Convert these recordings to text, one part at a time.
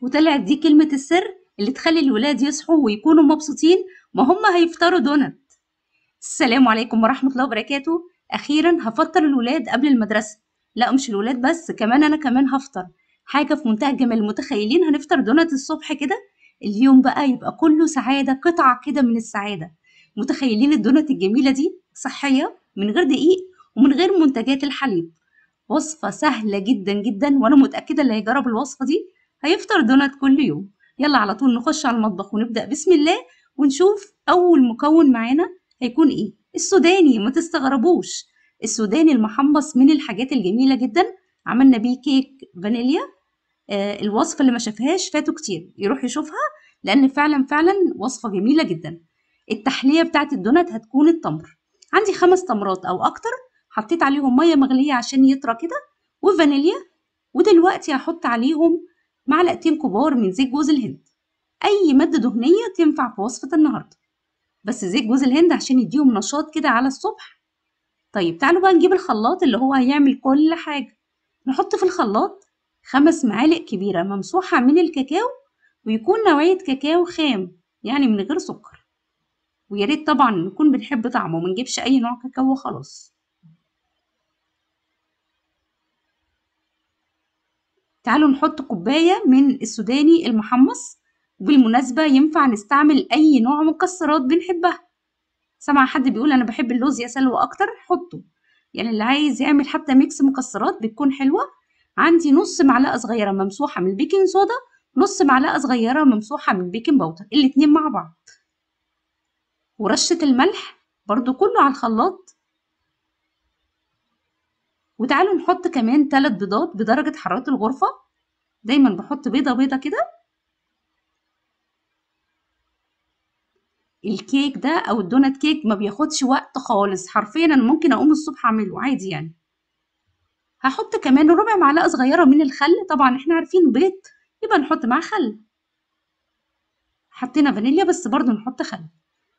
وطلعت دي كلمة السر اللي تخلي الولاد يصحوا ويكونوا مبسوطين ما هم هيفطروا دونت السلام عليكم ورحمة الله وبركاته أخيرا هفطر الولاد قبل المدرسة لا مش الولاد بس كمان أنا كمان هفطر حاجة في منتهى الجمال المتخيلين هنفطر دونت الصبح كده اليوم بقى يبقى كله سعادة قطعة كده من السعادة متخيلين الدونت الجميلة دي صحية من غير دقيق ومن غير منتجات الحليب وصفة سهلة جدا جدا وأنا متأكدة اللي هيجرب الوصفة دي هيفطر دونات كل يوم يلا على طول نخش على المطبخ ونبدأ بسم الله ونشوف أول مكون معانا هيكون إيه السوداني ما تستغربوش السوداني المحمص من الحاجات الجميلة جدا عملنا بيه كيك فانيليا آه الوصفة اللي ما شافهاش فاتوا كتير يروح يشوفها لأن فعلا فعلا وصفة جميلة جدا التحلية بتاعت الدونات هتكون التمر عندي خمس تمرات أو أكتر حطيت عليهم مية مغلية عشان يطرى كده وفانيليا ودلوقتي هحط عليهم معلقتين كبار من زيت جوز الهند أي مادة دهنية تنفع في وصفة النهاردة بس زيت جوز الهند عشان يديهم نشاط كده على الصبح طيب تعالوا بقى نجيب الخلاط اللي هو هيعمل كل حاجة نحط في الخلاط خمس معالق كبيرة ممسوحة من الكاكاو ويكون نوعية كاكاو خام يعني من غير سكر وياريت طبعا نكون بنحب طعمه ومنجيبش أي نوع كاكاو وخلاص تعالوا نحط كوباية من السوداني المحمص وبالمناسبة ينفع نستعمل أي نوع مكسرات بنحبها سمع حد بيقول أنا بحب اللوز يا سلوى أكتر حطه يعني اللي عايز يعمل حتى ميكس مكسرات بتكون حلوة عندي نص معلقة صغيرة ممسوحة من البيكنج صودا نص معلقة صغيرة ممسوحة من بيكنج باودر الاتنين مع بعض ورشة الملح برضو كله على الخلاط وتعالوا نحط كمان ثلاث بيضات بدرجة حرارة الغرفة دايما بحط بيضة بيضة كده الكيك ده او الدونات كيك ما بياخدش وقت خالص حرفيا انا ممكن اقوم الصبح اعمله عادي يعني هحط كمان ربع معلقه صغيره من الخل طبعا احنا عارفين بيض يبقى نحط معاه خل حطينا فانيليا بس برضو نحط خل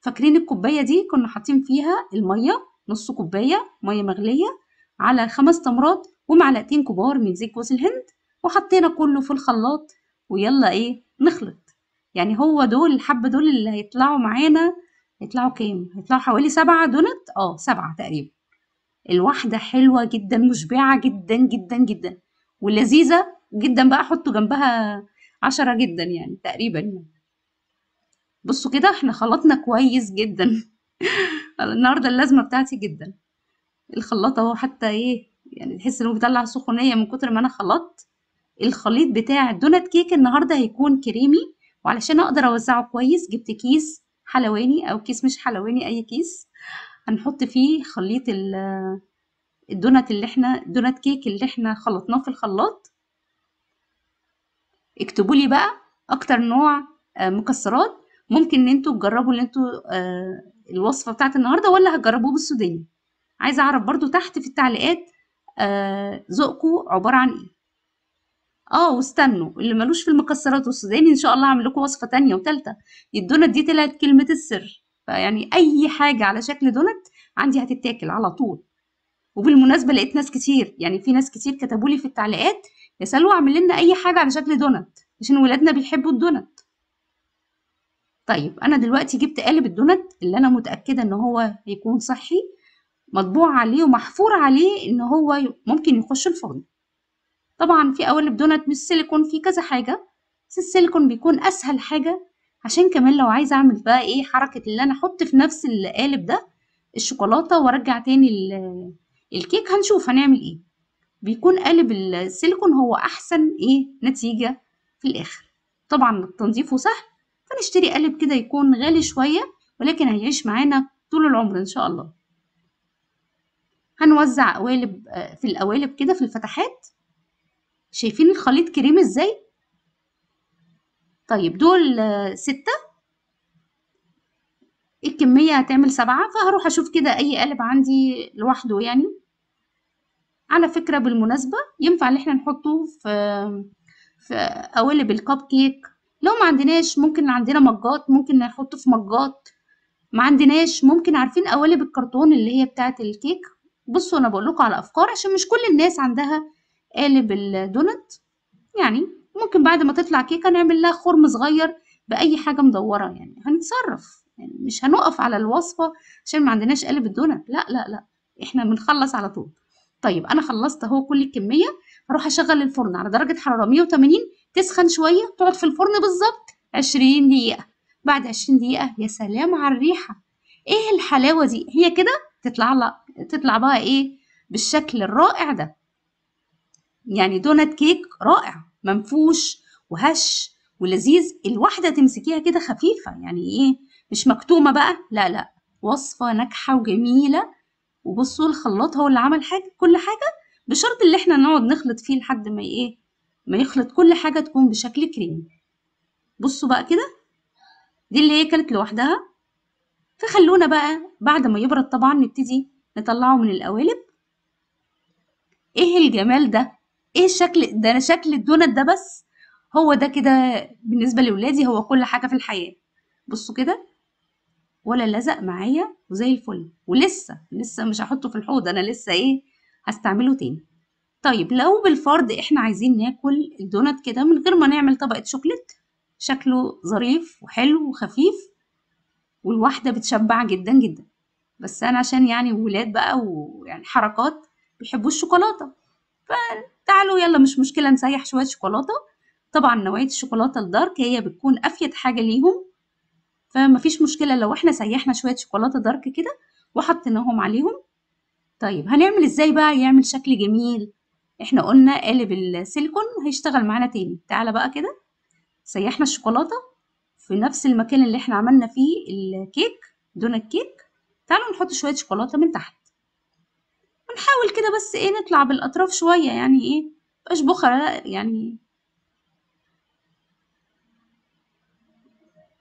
فاكرين الكوبايه دي كنا حاطين فيها الميه نص كوبايه ميه مغليه على خمس تمرات ومعلقتين كبار من زيت جوز الهند وحطينا كله في الخلاط ويلا ايه نخلط يعني هو دول الحبة دول اللي هيطلعوا معانا هيطلعوا كام هيطلعوا حوالي سبعة دونت اه سبعة تقريبا الواحدة حلوة جدا مشبعة جدا جدا جدا ولذيذة جدا بقى حطوا جنبها عشرة جدا يعني تقريبا يعني. بصوا كده احنا خلطنا كويس جدا النهارده اللازمة بتاعتي جدا الخلاط اهو حتى ايه يعني تحس انه بيطلع سخونيه من كتر ما انا خلطت الخليط بتاع الدونات كيك النهارده هيكون كريمي وعلشان اقدر اوزعه كويس جبت كيس حلواني او كيس مش حلواني اي كيس هنحط فيه خليط الدونات اللي احنا دونات كيك اللي احنا خلطناه في الخلاط اكتبوا لي بقى اكتر نوع آه، مكسرات ممكن ان انتوا تجربوا اللي انتوا آه، الوصفه بتاعت النهارده ولا هتجربوه بالسوداني عايزه اعرف برضو تحت في التعليقات ذوقكم آه عباره عن ايه اه واستنوا اللي ملوش في المكسرات والسوداني ان شاء الله هعمل لكم وصفه تانية وتالتة الدونت دي طلعت كلمه السر فيعني اي حاجه على شكل دونت عندي هتتاكل على طول وبالمناسبه لقيت ناس كتير يعني في ناس كتير كتبوا لي في التعليقات يا سلوى اعمل لنا اي حاجه على شكل دونت عشان ولادنا بيحبوا الدونت طيب انا دلوقتي جبت قالب الدونت اللي انا متاكده ان هو هيكون صحي مطبوع عليه ومحفور عليه ان هو ممكن يخش الفرن طبعا في قوالب دونات من السيليكون في كذا حاجه بس السيليكون بيكون اسهل حاجه عشان كمان لو عايزه اعمل بقى ايه حركه اللي انا احط في نفس القالب ده الشوكولاته وارجع تاني الكيك هنشوف هنعمل ايه بيكون قالب السيليكون هو احسن ايه نتيجه في الاخر طبعا تنظيفه سهل فنشتري قالب كده يكون غالي شويه ولكن هيعيش معانا طول العمر ان شاء الله هنوزع قوالب آه، في القوالب كده في الفتحات شايفين الخليط كريم ازاي طيب دول آه، ستة إيه الكمية هتعمل سبعة فهروح أشوف كده أي قالب عندي لوحده يعني على فكرة بالمناسبة ينفع إن احنا نحطه في في قوالب الكب كيك لو ما عندناش ممكن عندنا مجات ممكن نحطه في مجات ما عندناش ممكن عارفين قوالب الكرتون اللي هي بتاعة الكيك بصوا انا بقول لكم على افكار عشان مش كل الناس عندها قالب الدونت يعني ممكن بعد ما تطلع كيكه نعمل لها خرم صغير باي حاجه مدوره يعني هنتصرف يعني مش هنقف على الوصفه عشان ما عندناش قالب الدونت لا لا لا احنا بنخلص على طول طيب انا خلصت اهو كل الكميه هروح اشغل الفرن على درجه حراره 180 تسخن شويه تقعد في الفرن بالظبط 20 دقيقه بعد 20 دقيقه يا سلام على الريحه ايه الحلاوه دي هي كده تطلع لا تطلع بقى ايه بالشكل الرائع ده يعني دونات كيك رائع منفوش وهش ولذيذ الواحدة تمسكيها كده خفيفة يعني ايه مش مكتومة بقى لا لا وصفة ناجحة وجميلة وبصوا الخلاط هو اللي عمل حاجة كل حاجة بشرط اللي احنا نقعد نخلط فيه لحد ما ايه ما يخلط كل حاجة تكون بشكل كريمي بصوا بقى كده دي اللي هي كانت لوحدها فخلونا بقى بعد ما يبرد طبعا نبتدي نطلعه من القوالب ايه الجمال ده ايه الشكل ده انا شكل الدونت ده بس هو ده كده بالنسبه لاولادي هو كل حاجه في الحياه بصوا كده ولا لزق معايا وزي الفل ولسه لسه مش هحطه في الحوض انا لسه ايه هستعمله تاني طيب لو بالفرض احنا عايزين ناكل الدونت كده من غير ما نعمل طبقه شوكليت شكله ظريف وحلو وخفيف والواحده بتشبع جدا جدا بس انا عشان يعني ولاد بقى ويعني حركات بيحبوا الشوكولاته فتعالوا يلا مش مشكله نسيح شويه شوكولاته طبعا نوعيه الشوكولاته الدارك هي بتكون افيد حاجه ليهم فمفيش مشكله لو احنا سيحنا شويه شوكولاته دارك كده وحطيناهم عليهم طيب هنعمل ازاي بقى يعمل شكل جميل احنا قلنا قالب السيليكون هيشتغل معانا تاني تعالى بقى كده سيحنا الشوكولاته في نفس المكان اللي احنا عملنا فيه الكيك دون الكيك تعالوا نحط شوية شوكولاتة من تحت ونحاول كده بس ايه نطلع بالأطراف شوية يعني ايه مبقاش بخرة يعني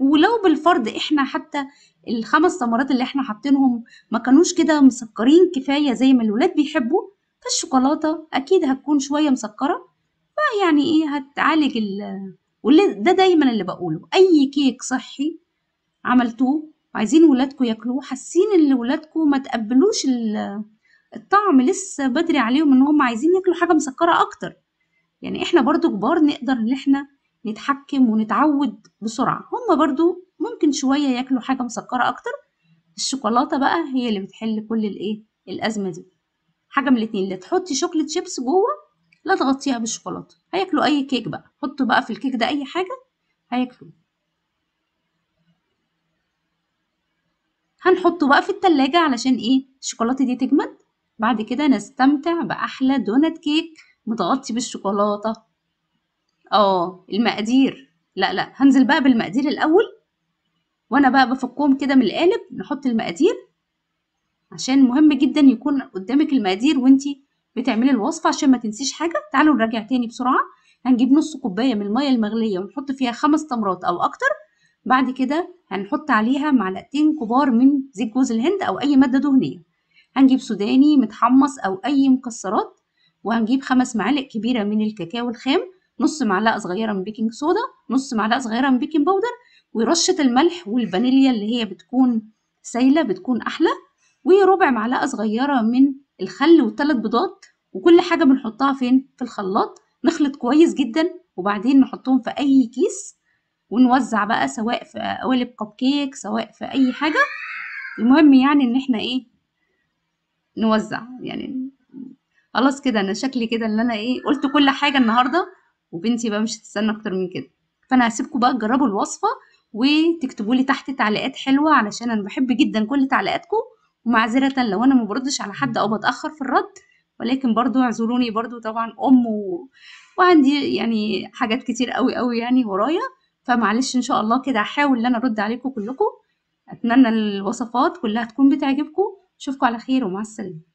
ولو بالفرض احنا حتى الخمس تمرات اللي احنا حاطينهم ما كانوش كده مسكرين كفاية زي ما الولاد بيحبوا فالشوكولاتة اكيد هتكون شوية مسكرة فيعني ايه هتعالج ال ده دايما اللي بقوله اي كيك صحي عملتوه عايزين ولادكم ياكلوه حاسين ان ولادكم ما تقبلوش الطعم لسه بدري عليهم ان هم عايزين ياكلوا حاجه مسكره اكتر يعني احنا برضو كبار نقدر ان احنا نتحكم ونتعود بسرعه هم برضو ممكن شويه ياكلوا حاجه مسكره اكتر الشوكولاته بقى هي اللي بتحل كل الايه الازمه دي حاجه من الاتنين لا تحطي شوكليت شيبس جوه لا تغطيها بالشوكولاته هياكلوا اي كيك بقى حطوا بقى في الكيك ده اي حاجه هياكلوه هنحطه بقى في التلاجة علشان ايه الشوكولاتة دي تجمد بعد كده نستمتع بأحلى دونات كيك متغطي بالشوكولاتة اه المقادير لا لا هنزل بقى بالمقادير الأول وانا بقى بفكهم كده من القالب نحط المقادير عشان مهم جدا يكون قدامك المقادير وانتي بتعملي الوصفة عشان ما تنسيش حاجة تعالوا نراجع تاني بسرعة هنجيب نص كوباية من المية المغلية ونحط فيها خمس تمرات أو أكتر بعد كده هنحط عليها معلقتين كبار من زيت جوز الهند أو أي مادة دهنية هنجيب سوداني متحمص أو أي مكسرات وهنجيب خمس معالق كبيرة من الكاكاو الخام نص معلقة صغيرة من بيكنج صودا نص معلقة صغيرة من بيكنج باودر ورشة الملح والفانيليا اللي هي بتكون سايلة بتكون أحلى وربع معلقة صغيرة من الخل وثلاث بيضات وكل حاجة بنحطها فين في الخلاط نخلط كويس جدا وبعدين نحطهم في أي كيس ونوزع بقى سواء في قوالب كب كيك سواء في اي حاجه المهم يعني ان احنا ايه نوزع يعني خلاص كده انا شكلي كده ان انا ايه قلت كل حاجه النهارده وبنتي بقى مش هتستنى اكتر من كده فانا هسيبكم بقى تجربوا الوصفه وتكتبوا لي تحت تعليقات حلوه علشان انا بحب جدا كل تعليقاتكم ومعذره لو انا ما بردش على حد او بتاخر في الرد ولكن برضو اعذروني برضو طبعا ام و... وعندي يعني حاجات كتير قوي قوي يعني ورايا فمعلش ان شاء الله كده هحاول ان انا ارد عليكم كلكم اتمنى الوصفات كلها تكون بتعجبكم اشوفكم على خير ومع السلامه